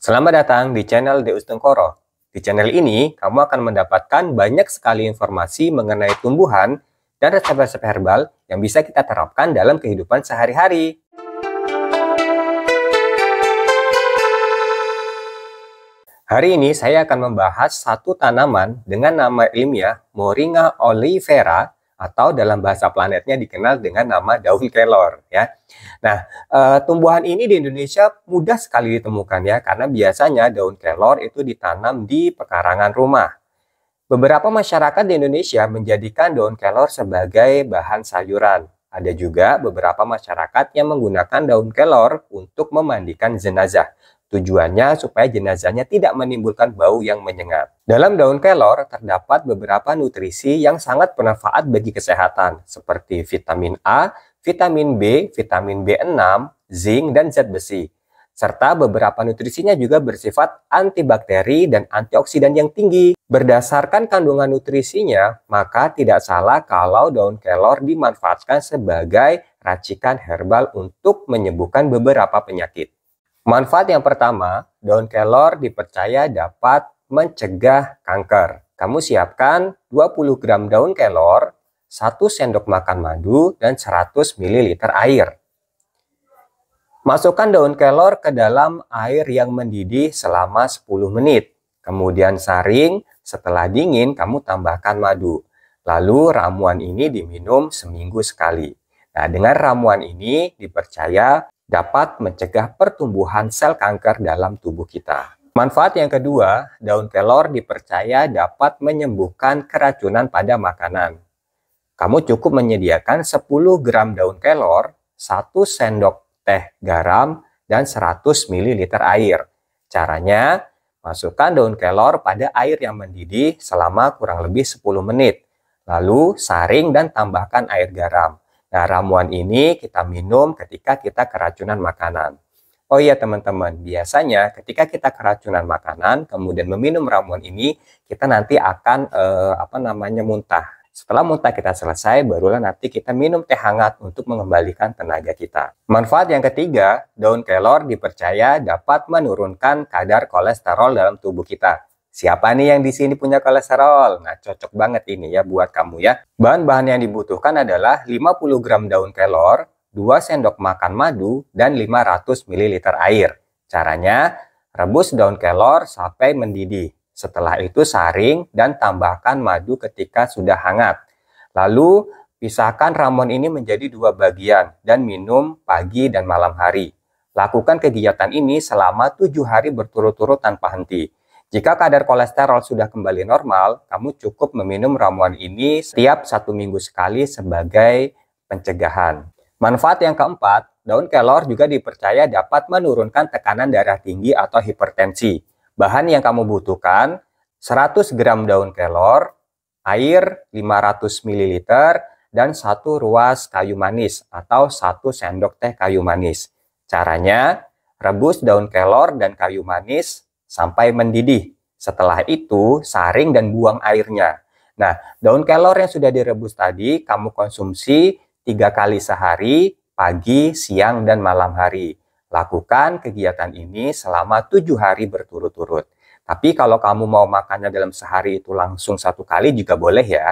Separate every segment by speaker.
Speaker 1: Selamat datang di channel Deus Tengkoro. Di channel ini, kamu akan mendapatkan banyak sekali informasi mengenai tumbuhan dan resep-resep herbal yang bisa kita terapkan dalam kehidupan sehari-hari. Hari ini saya akan membahas satu tanaman dengan nama ilmiah Moringa Oleifera atau dalam bahasa planetnya dikenal dengan nama daun kelor ya. Nah, e, tumbuhan ini di Indonesia mudah sekali ditemukan ya karena biasanya daun kelor itu ditanam di pekarangan rumah. Beberapa masyarakat di Indonesia menjadikan daun kelor sebagai bahan sayuran. Ada juga beberapa masyarakat yang menggunakan daun kelor untuk memandikan jenazah. Tujuannya supaya jenazahnya tidak menimbulkan bau yang menyengat. Dalam daun kelor terdapat beberapa nutrisi yang sangat bermanfaat bagi kesehatan seperti vitamin A, vitamin B, vitamin B6, zinc, dan zat besi. Serta beberapa nutrisinya juga bersifat antibakteri dan antioksidan yang tinggi. Berdasarkan kandungan nutrisinya, maka tidak salah kalau daun kelor dimanfaatkan sebagai racikan herbal untuk menyembuhkan beberapa penyakit. Manfaat yang pertama, daun kelor dipercaya dapat mencegah kanker. Kamu siapkan 20 gram daun kelor, 1 sendok makan madu, dan 100 ml air. Masukkan daun kelor ke dalam air yang mendidih selama 10 menit. Kemudian saring, setelah dingin kamu tambahkan madu. Lalu ramuan ini diminum seminggu sekali. Nah, dengan ramuan ini dipercaya dapat mencegah pertumbuhan sel kanker dalam tubuh kita. Manfaat yang kedua, daun kelor dipercaya dapat menyembuhkan keracunan pada makanan. Kamu cukup menyediakan 10 gram daun kelor, 1 sendok teh garam, dan 100 ml air. Caranya, masukkan daun kelor pada air yang mendidih selama kurang lebih 10 menit. Lalu saring dan tambahkan air garam. Nah, ramuan ini kita minum ketika kita keracunan makanan. Oh iya teman-teman, biasanya ketika kita keracunan makanan kemudian meminum ramuan ini, kita nanti akan eh, apa namanya muntah. Setelah muntah kita selesai, barulah nanti kita minum teh hangat untuk mengembalikan tenaga kita. Manfaat yang ketiga, daun kelor dipercaya dapat menurunkan kadar kolesterol dalam tubuh kita. Siapa nih yang di sini punya kolesterol? Nah, cocok banget ini ya buat kamu ya. Bahan-bahan yang dibutuhkan adalah 50 gram daun kelor, 2 sendok makan madu, dan 500 ml air. Caranya, rebus daun kelor sampai mendidih. Setelah itu saring dan tambahkan madu ketika sudah hangat. Lalu, pisahkan ramon ini menjadi dua bagian dan minum pagi dan malam hari. Lakukan kegiatan ini selama tujuh hari berturut-turut tanpa henti. Jika kadar kolesterol sudah kembali normal, kamu cukup meminum ramuan ini setiap satu minggu sekali sebagai pencegahan. Manfaat yang keempat, daun kelor juga dipercaya dapat menurunkan tekanan darah tinggi atau hipertensi. Bahan yang kamu butuhkan, 100 gram daun kelor, air 500 ml, dan satu ruas kayu manis atau satu sendok teh kayu manis. Caranya, rebus daun kelor dan kayu manis sampai mendidih. Setelah itu, saring dan buang airnya. Nah, daun kelor yang sudah direbus tadi, kamu konsumsi tiga kali sehari, pagi, siang, dan malam hari. Lakukan kegiatan ini selama tujuh hari berturut-turut. Tapi kalau kamu mau makannya dalam sehari itu langsung satu kali juga boleh ya.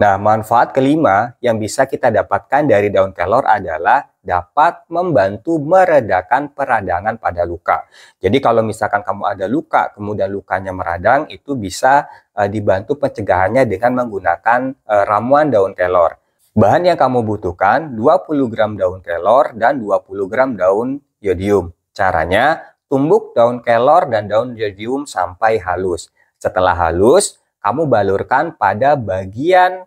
Speaker 1: Nah, manfaat kelima yang bisa kita dapatkan dari daun kelor adalah dapat membantu meredakan peradangan pada luka. Jadi kalau misalkan kamu ada luka, kemudian lukanya meradang, itu bisa uh, dibantu pencegahannya dengan menggunakan uh, ramuan daun kelor. Bahan yang kamu butuhkan 20 gram daun kelor dan 20 gram daun yodium. Caranya, tumbuk daun kelor dan daun yodium sampai halus. Setelah halus, kamu balurkan pada bagian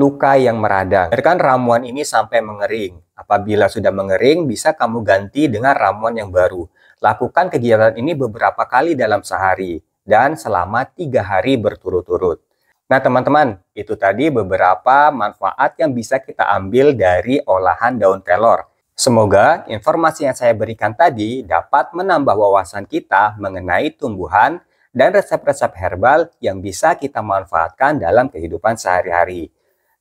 Speaker 1: luka yang meradang. Biarkan ramuan ini sampai mengering. Apabila sudah mengering, bisa kamu ganti dengan ramuan yang baru. Lakukan kegiatan ini beberapa kali dalam sehari dan selama tiga hari berturut-turut. Nah teman-teman, itu tadi beberapa manfaat yang bisa kita ambil dari olahan daun telur. Semoga informasi yang saya berikan tadi dapat menambah wawasan kita mengenai tumbuhan dan resep-resep herbal yang bisa kita manfaatkan dalam kehidupan sehari-hari.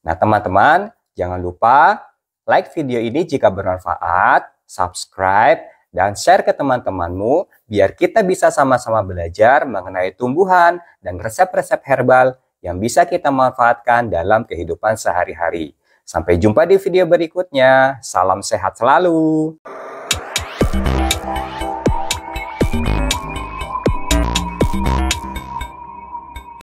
Speaker 1: Nah, teman-teman, jangan lupa like video ini jika bermanfaat, subscribe, dan share ke teman-temanmu biar kita bisa sama-sama belajar mengenai tumbuhan dan resep-resep herbal yang bisa kita manfaatkan dalam kehidupan sehari-hari. Sampai jumpa di video berikutnya. Salam sehat selalu.